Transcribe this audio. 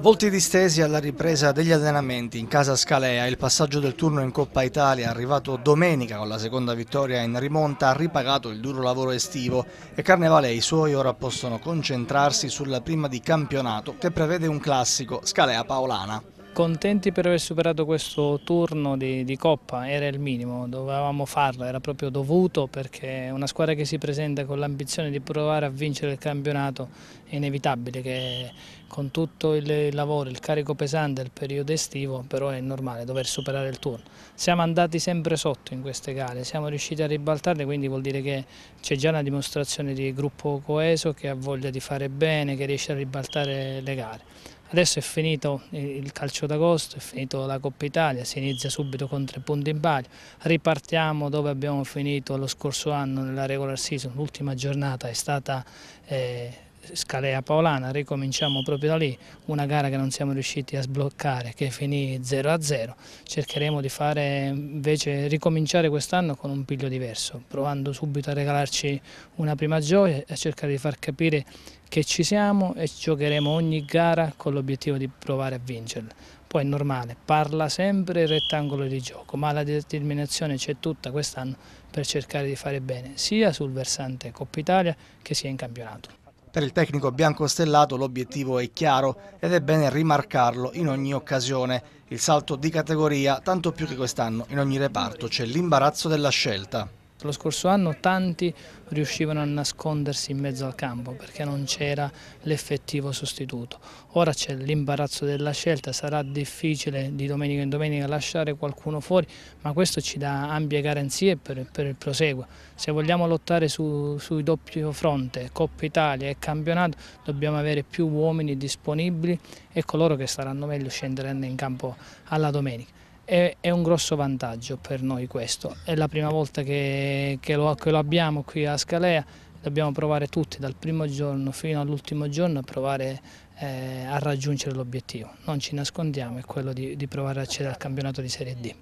Volti distesi alla ripresa degli allenamenti in casa Scalea, il passaggio del turno in Coppa Italia arrivato domenica con la seconda vittoria in rimonta ha ripagato il duro lavoro estivo e Carnevale e i suoi ora possono concentrarsi sulla prima di campionato che prevede un classico Scalea Paolana. Contenti per aver superato questo turno di, di, Coppa, era il minimo, dovevamo farlo, era proprio dovuto perché una squadra che si presenta con l'ambizione di provare a vincere il campionato è inevitabile che con tutto il lavoro, il carico pesante del periodo estivo però è normale dover superare il turno. Siamo andati sempre sotto in queste gare, siamo riusciti a ribaltarle quindi vuol dire che c'è già una dimostrazione di gruppo coeso che ha voglia di fare bene, che riesce a ribaltare le gare. Adesso è finito il calcio d'agosto, è finito la Coppa Italia, si inizia subito con tre punti in palio, ripartiamo dove abbiamo finito lo scorso anno nella regular season, l'ultima giornata è stata... Eh, Scalea Paolana, ricominciamo proprio da lì, una gara che non siamo riusciti a sbloccare, che finì 0-0, cercheremo di fare invece ricominciare quest'anno con un piglio diverso, provando subito a regalarci una prima gioia e cercare di far capire che ci siamo e giocheremo ogni gara con l'obiettivo di provare a vincerla. Poi è normale, parla sempre il rettangolo di gioco, ma la determinazione c'è tutta quest'anno per cercare di fare bene sia sul versante Coppa Italia che sia in campionato. Per il tecnico bianco stellato l'obiettivo è chiaro ed è bene rimarcarlo in ogni occasione. Il salto di categoria, tanto più che quest'anno in ogni reparto c'è l'imbarazzo della scelta. Lo scorso anno tanti riuscivano a nascondersi in mezzo al campo perché non c'era l'effettivo sostituto. Ora c'è l'imbarazzo della scelta, sarà difficile di domenica in domenica lasciare qualcuno fuori, ma questo ci dà ampie garanzie per, per il proseguo. Se vogliamo lottare su, sui doppio fronte, Coppa Italia e campionato, dobbiamo avere più uomini disponibili e coloro che saranno meglio scenderanno in campo alla domenica è, è, un grosso vantaggio per noi questo, è la prima volta che, che, lo, che lo abbiamo qui a Scalea, dobbiamo provare tutti dal primo giorno fino all'ultimo giorno a provare eh, a raggiungere l'obiettivo, non ci nascondiamo, è quello di, di provare a accedere al campionato di Serie D.